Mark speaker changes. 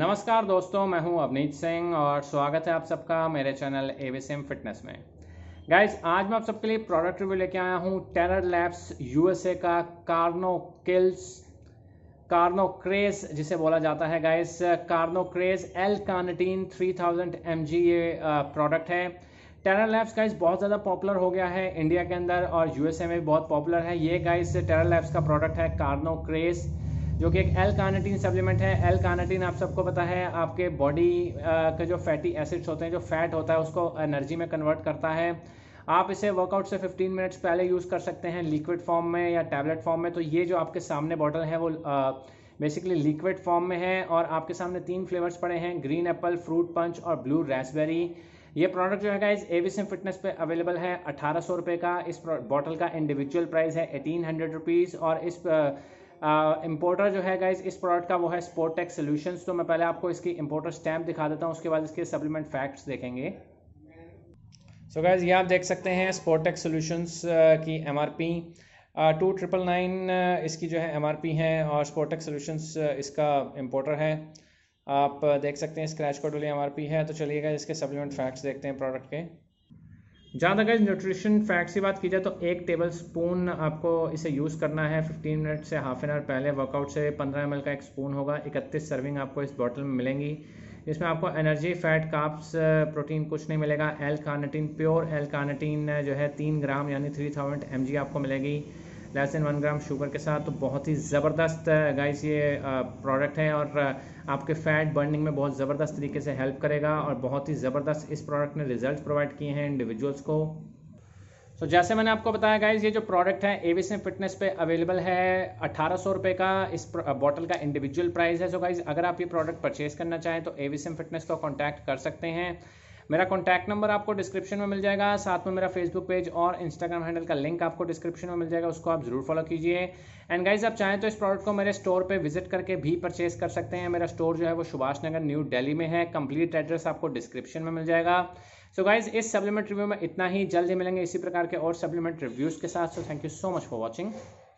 Speaker 1: नमस्कार दोस्तों मैं हूं अवनीत सिंह और स्वागत है आप सबका मेरे चैनल ए फिटनेस में गाइज आज मैं आप सबके लिए प्रोडक्ट रिव्यू लेके आया हूं टेरर लैब्स यूएसए का कार्नो किल्स कार्नो क्रेज जिसे बोला जाता है guys Carno Craze L three thousand M G ये प्रोडक्ट है टेरर लैब्स गाइस बहुत ज़्यादा पॉपुलर हो गया है इंडिया के अंदर और यूएसए में भी बहुत पॉपुलर है ये गाइस टेरर लैब्स का प्रोडक्ट है कार्नो क्रेज जो कि एक एल कार्नेटीन सप्लीमेंट है एल कार्नेटीन आप सबको पता है आपके बॉडी के जो फैटी एसिड्स होते हैं जो फैट होता है उसको एनर्जी में कन्वर्ट करता है आप इसे वर्कआउट से 15 मिनट्स पहले यूज़ कर सकते हैं लिक्विड फॉर्म में या टैबलेट फॉर्म में तो ये जो आपके सामने बॉटल है वो बेसिकली लिक्विड फॉर्म में है और आपके सामने तीन फ्लेवर्स पड़े हैं ग्रीन एप्पल फ्रूट पंच और ब्लू रेसबेरी ये प्रोडक्ट जो है गाइज वी फिटनेस पे अवेलेबल है अठारह सौ का इस बॉटल का इंडिविजुअल प्राइस है एटीन हंड्रेड रुपीज़ और इस इम्पोर्टर uh, जो है गाइज इस प्रोडक्ट का वो है स्पोर्टेक सोल्यूशंस तो मैं पहले आपको इसकी इम्पोर्टर स्टैम्प दिखा देता हूँ उसके बाद इसके सप्लीमेंट फैक्ट्स देखेंगे सो so गाइज ये आप देख सकते हैं स्पोर्टेक सोल्यूशंस uh, की M R P two triple nine इसकी जो है एम आर पी है और स्पोर्टेक सोल्यूशंस uh, इसका इम्पोर्टर है आप देख सकते हैं स्क्रैच कोड वाली एम आर पी है तो चलिएगा इसके सप्लीमेंट फैक्ट्स देखते हैं प्रोडक्ट के जहाँ तक न्यूट्रिशन फैक्ट्स की बात की जाए तो एक टेबल स्पून आपको इसे यूज़ करना है 15 मिनट से हाफ एन आवर पहले वर्कआउट से 15 एम का एक स्पून होगा 31 सर्विंग आपको इस बॉटल में मिलेंगी इसमें आपको एनर्जी फैट काप्स प्रोटीन कुछ नहीं मिलेगा L carnitine pure L carnitine जो है तीन ग्राम यानी थ्री थाउजेंड एम आपको मिलेगी less than one gram sugar के साथ तो बहुत ही ज़बरदस्त गाइस uh, ये प्रोडक्ट uh, है और uh, आपके फैट बर्निंग में बहुत ज़बरदस्त तरीके से हेल्प करेगा और बहुत ही ज़बरदस्त इस प्रोडक्ट ने रिजल्ट प्रोवाइड किए हैं इंडिविजुअल्स को तो जैसे मैंने आपको बताया गाइज ये जो प्रोडक्ट है सिम फिटनेस पे अवेलेबल है अठारह सौ रुपये का इस बॉटल का इंडिविजुअल प्राइस है सो so, गाइज अगर आप ये प्रोडक्ट परचेज करना चाहें तो सिम फिटनेस को कॉन्टैक्ट कर सकते हैं मेरा कॉन्टैक्ट नंबर आपको डिस्क्रिप्शन में मिल जाएगा साथ में मेरा फेसबुक पेज और इंस्टाग्राम हैंडल का लिंक आपको डिस्क्रिप्शन में मिल जाएगा उसको आप जरूर फॉलो कीजिए एंड गाइज आप चाहें तो इस प्रोडक्ट को मेरे स्टोर पर विजिट करके भी परचेज कर सकते हैं मेरा स्टोर जो है वो सुभाष नगर न्यू डेली में है कंप्लीट एड्रेस आपको डिस्क्रिप्शन में मिल जाएगा सो so गाइज इस सप्लीमेंट रिव्यू में इतना ही जल्द ही मिलेंगे इसी प्रकार के और सप्लीमेंट रिव्यूज़ के साथ so thank you so much for watching